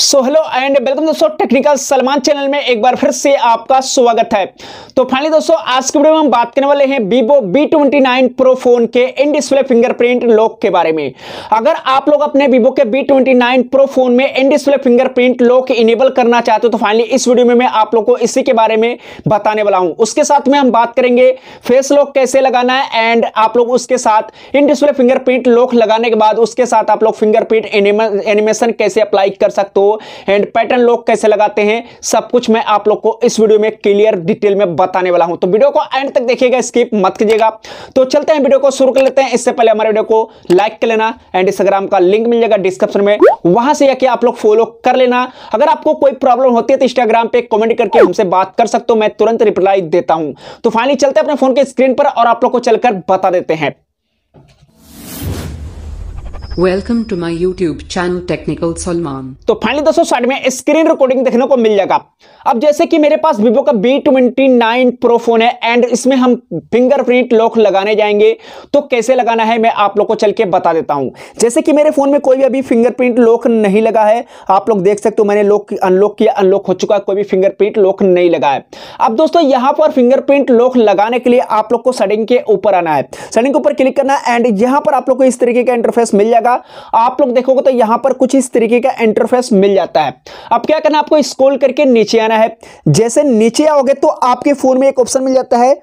so hello and welcome दोस्तों technical Salman channel में एक बार फिर से आपका स्वागत है तो फाइनली दोस्तों आज के वीडियो में हम बात करने वाले हैं Vivo B twenty nine pro phone के इन डिस्प्ले फिंगरप्रिंट लॉक के बारे में अगर आप लोग अपने वीवो के B twenty nine pro phone में in display fingerprint lock enable करना चाहते हो तो फाइनली इस वीडियो में मैं आप लोग को इसी के बारे में बताने वाला हूँ उसके साथ में हम बात करेंगे फेस लॉक कैसे लगाना है एंड आप लोग उसके साथ इन डिस्प्ले फिंगरप्रिंट लॉक लगाने के बाद उसके साथ आप लोग फिंगरप्रिंट एनिमेशन कैसे अप्लाई कर सकते हो एंड पैटर्न लोग कैसे लगाते हैं सब कुछ मैं आप लोग को इस वीडियो में क्लियर डिटेल में बताने वाला हूं तो वीडियो को एंड तक देखिएगा स्किप मत कीजिएगा तो चलते हैं वीडियो को शुरू कर लेते हैं इससे पहले हमारे वीडियो को लाइक कर लेना एंड इंस्टाग्राम का लिंक मिल जाएगा डिस्क्रिप्शन में वहां से जाके आप लोग फॉलो कर लेना अगर आपको कोई प्रॉब्लम होती है तो इंस्टाग्राम पे कॉमेंट करके हमसे बात कर सकते हो मैं तुरंत रिप्लाई देता हूं तो फाइनली चलते अपने फोन के स्क्रीन पर और आप लोग को चलकर बता देते हैं welcome to my YouTube channel technical Salman तो फाइनली दोस्तों साइड में स्क्रीन रिकॉर्डिंग देखने को मिल जाएगा अब जैसे कि मेरे पास विवो का B twenty nine pro phone है एंड इसमें हम फिंगरप्रिंट लॉक लगाने जाएंगे तो कैसे लगाना है मैं आप लोग को चल के बता देता हूं जैसे कि मेरे फोन में कोई भी अभी फिंगरप्रिंट लॉक नहीं लगा है आप लोग देख सकते हो मैंने लॉक अनलॉक किया अनलॉक हो चुका है कोई भी फिंगरप्रिंट लॉक नहीं लगा है अब दोस्तों यहां पर फिंगरप्रिंट लॉक लगाने के लिए आप लोग को सेटिंग के ऊपर आना है सेटिंग के ऊपर क्लिक करना है एंड यहां पर आप लोग को इस तरीके का इंटरफेस मिल जाएगा का आप लोग देखोगे तो यहां पर कुछ इस तरीके का इंटरफेस मिल जाता है अब क्या करना आपको स्कोल करके नीचे आना है जैसे नीचे आओगे तो आपके फोन में एक ऑप्शन मिल जाता है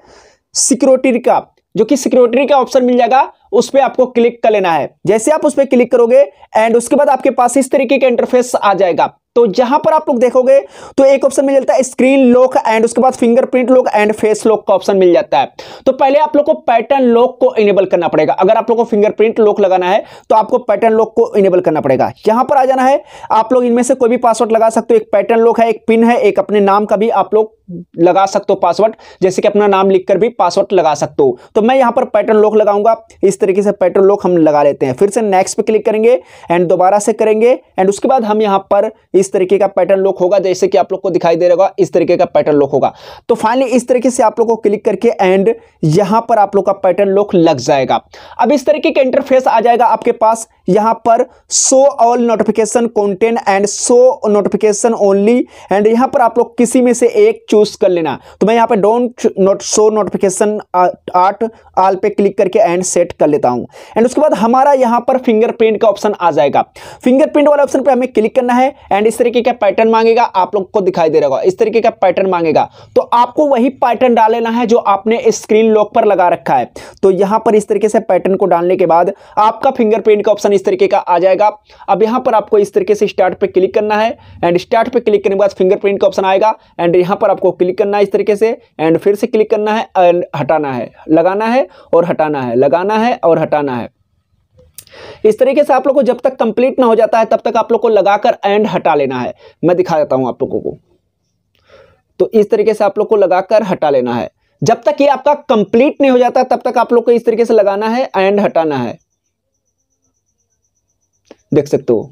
सिक्योरिटी का जो कि सिक्योरिटी का ऑप्शन मिल जाएगा उस पर आपको क्लिक कर लेना है जैसे आप उस पर क्लिक करोगे एंड उसके बाद आपके पास इस तरीके का इंटरफेस आ जाएगा तो जहां पर आप लोग देखोगे तो एक ऑप्शन मिल जाता है स्क्रीन लॉक एंड उसके बाद fingerprint lock and face lock का ऑप्शन मिल जाता है तो पहले आप लोग को पैटर्न लॉक को इनेबल करना पड़ेगा अगर आप लोग को फिंगरप्रिंट लॉक लगाना है तो आपको पैटर्न लॉक को इनेबल करना पड़ेगा यहां पर आ जाना है आप लोग इनमें से कोई भी पासवर्ड लगा सकते हो एक पैटर्न लॉक है एक पिन है एक अपने नाम का भी आप लोग लगा सकते हो पासवर्ड जैसे कि अपना नाम लिखकर भी पासवर्ड लगा सकते हो तो मैं यहां पर पैटर्न लॉक लगाऊंगा इस तरीके से पैटर्न लॉक हम लगा लेते हैं फिर से नेक्स्ट पे क्लिक करेंगे एंड दोबारा से करेंगे एंड उसके बाद हम यहां पर इस तरीके का पैटर्न लॉक होगा जैसे कि आप लोग को दिखाई दे रहा होगा इस तरीके का पैटर्न लॉक होगा तो फाइनली इस तरीके से आप लोग को क्लिक करके एंड यहां पर आप लोग का पैटर्न लॉक लग जाएगा अब इस तरीके का इंटरफेस आ जाएगा आपके पास यहां पर show all notification content and show notification only and यहां पर आप लोग किसी में से एक चूज कर लेना तो मैं यहाँ पे don't not show notification at all पे क्लिक करके एंड सेट कर लेता हूँ एंड उसके बाद हमारा यहाँ पर फिंगरप्रिंट का ऑप्शन आ जाएगा फिंगरप्रिंट वाले ऑप्शन पर हमें क्लिक करना है एंड इस तरीके का पैटर्न मांगेगा आप लोग को दिखाई दे रहेगा इस तरीके का पैटर्न मांगेगा तो आपको वही पैटर्न डाल लेना है जो आपने स्क्रीन लॉक पर लगा रखा है तो यहाँ पर इस तरीके से पैटर्न को डालने के बाद आपका फिंगरप्रिंट का ऑप्शन इस तरीके का आ जाएगा अब यहाँ पर आपको इस तरीके से स्टार्ट पे क्लिक करना है एंड स्टार्ट पे क्लिक करने के बाद फिंगरप्रिंट का ऑप्शन आएगा एंड यहाँ पर आपको आपको क्लिक करना है इस तरीके से एंड फिर से क्लिक करना है एंड हटाना है लगाना है और हटाना है लगाना है और हटाना है इस तरीके से आप लोग को जब तक कंप्लीट ना हो जाता है तब तक आप लोग को लगाकर एंड हटा लेना है मैं दिखा देता हूं आप लोगों को तो इस तरीके से आप लोग को लगाकर हटा लेना है जब तक ये आपका कंप्लीट नहीं हो जाता तब तक आप लोग को इस तरीके से लगाना है एंड हटाना है देख सकते हो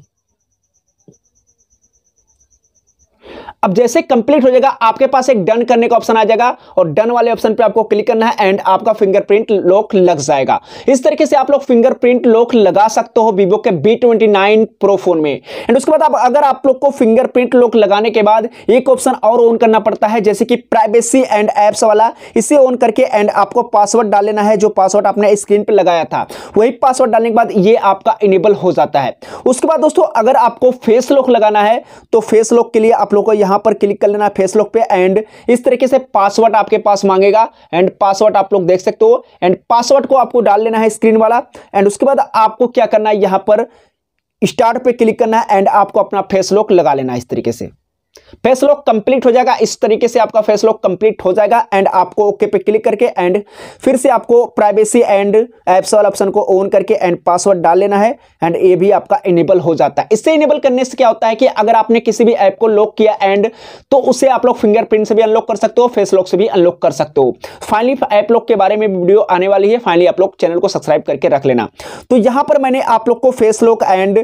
अब जैसे कंप्लीट हो जाएगा आपके पास एक डन करने का ऑप्शन आ जाएगा और डन वाले ऑप्शन पे आपको क्लिक करना है एंड आपका फिंगरप्रिंट लॉक लग जाएगा इस तरीके से आप लोग फिंगरप्रिंट लॉक लगा सकते हो वीवो के B twenty nine pro phone में एंड उसके बाद आप अगर आप लोग को फिंगरप्रिंट लॉक लगाने के बाद एक ऑप्शन और ऑन करना पड़ता है जैसे कि प्राइवेसी एंड एप्स वाला इसे ऑन करके एंड आपको पासवर्ड डाल लेना है जो पासवर्ड आपने स्क्रीन पर लगाया था वही पासवर्ड डालने के बाद ये आपका इनेबल हो जाता है उसके बाद दोस्तों अगर आपको फेस लॉक लगाना है तो फेस लॉक के लिए आप लोग को यहां यहां पर क्लिक कर लेना फेसलॉक पे एंड इस तरीके से पासवर्ड आपके पास मांगेगा एंड पासवर्ड आप लोग देख सकते हो एंड पासवर्ड को आपको डाल लेना है स्क्रीन वाला एंड उसके बाद आपको क्या करना है यहां पर स्टार्ट पे क्लिक करना है एंड आपको अपना फेसलॉक लगा लेना है इस तरीके से फेस लॉक कंप्लीट हो जाएगा इस तरीके से आपका फेस लॉक कंप्लीट हो जाएगा एंड आपको ओके पे क्लिक करके एंड फिर से आपको प्राइवेसी एंड एप्स वाला ऑप्शन को ऑन करके एंड पासवर्ड डाल लेना है एंड ये भी आपका इनेबल हो जाता है इससे इनेबल करने से क्या होता है कि अगर आपने किसी भी ऐप को लॉक किया एंड तो उसे आप लोग फिंगरप्रिंट से भी अनलॉक कर सकते हो फेस लॉक से भी अनलॉक कर सकते हो फाइनली ऐप लॉक के बारे में वीडियो आने वाली है फाइनली आप लोग चैनल को सब्सक्राइब करके रख लेना तो यहां पर मैंने आप लोग को face lock and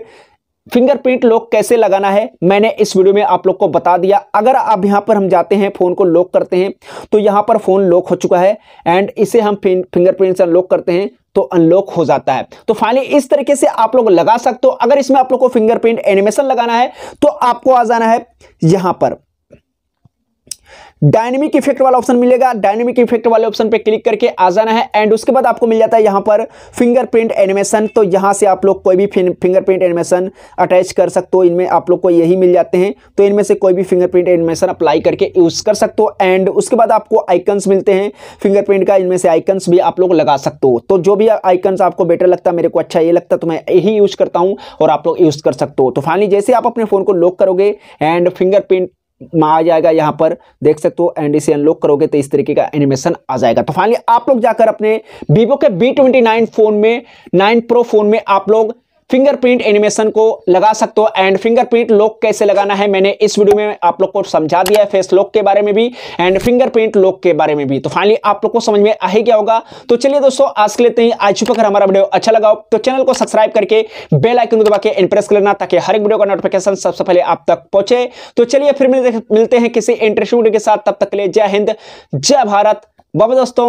fingerprint lock कैसे लगाना है मैंने इस वीडियो में आप लोग को बता दिया अगर आप यहां पर हम जाते हैं फ़ोन को लॉक करते हैं तो यहां पर फ़ोन लॉक हो चुका है एंड इसे हम फिंगरप्रिंट से अनलॉक करते हैं तो अनलॉक हो जाता है तो फाइनली इस तरीके से आप लोग लगा सकते हो अगर इसमें आप लोग को फिंगरप्रिंट एनिमेशन लगाना है तो आपको आ जाना है यहां पर डायनेमिक इफेक्ट वाला ऑप्शन मिलेगा डायनेमिक इफेक्ट वाले ऑप्शन पे क्लिक करके आ जाना है एंड उसके बाद आपको मिल जाता है यहाँ पर फिंगरप्रिंट एनिमेशन तो यहाँ से आप लोग कोई भी फिंगरप्रिंट एनिमेशन अटैच कर सकते हो इनमें आप लोग को यही मिल जाते हैं तो इनमें से कोई भी फिंगरप्रिंट एनिमेशन अप्लाई करके यूज़ कर सकते हो एंड उसके बाद आपको आइकन्स मिलते हैं फिंगरप्रिंट का इनमें से आइकन्स भी आप लोग लगा सकते हो तो जो भी आइकन्स आपको बेटर लगता है मेरे को अच्छा ये लगता तो मैं यही यूज़ करता हूँ और आप लोग यूज़ कर सकते हो तो फाइनली जैसे आप अपने फ़ोन को लॉक करोगे एंड फिंगरप्रिंट आ जाएगा यहां पर देख सकते हो एनडीसी अनलॉक करोगे तो इस तरीके का एनिमेशन आ जाएगा तो फाइनली आप लोग जाकर अपने वीवो के बी ट्वेंटी नाइन फोन में नाइन प्रो फोन में आप लोग फिंगरप्रिंट एनिमेशन को लगा सकते हो एंड फिंगरप्रिंट लॉक कैसे लगाना है मैंने इस वीडियो में आप लोग को समझा दिया है फेस लॉक के बारे में भी एंड फिंगरप्रिंट लॉक के बारे में भी तो फाइनली आप लोग को समझ में आ ही गया होगा तो चलिए दोस्तों आज के लेते हैं आज छुप हमारा वीडियो अच्छा लगा हो तो चैनल को सब्सक्राइब करके बेल आइकन को दबा के इंप्रेस कर लेना ताकि हर एक वीडियो का नोटिफिकेशन सबसे पहले आप तक पहुंचे तो चलिए फिर मिलते हैं किसी इंटरेस्टिंग वीडियो के साथ तब तक के लिए जय हिंद जय भारत बाबा दोस्तों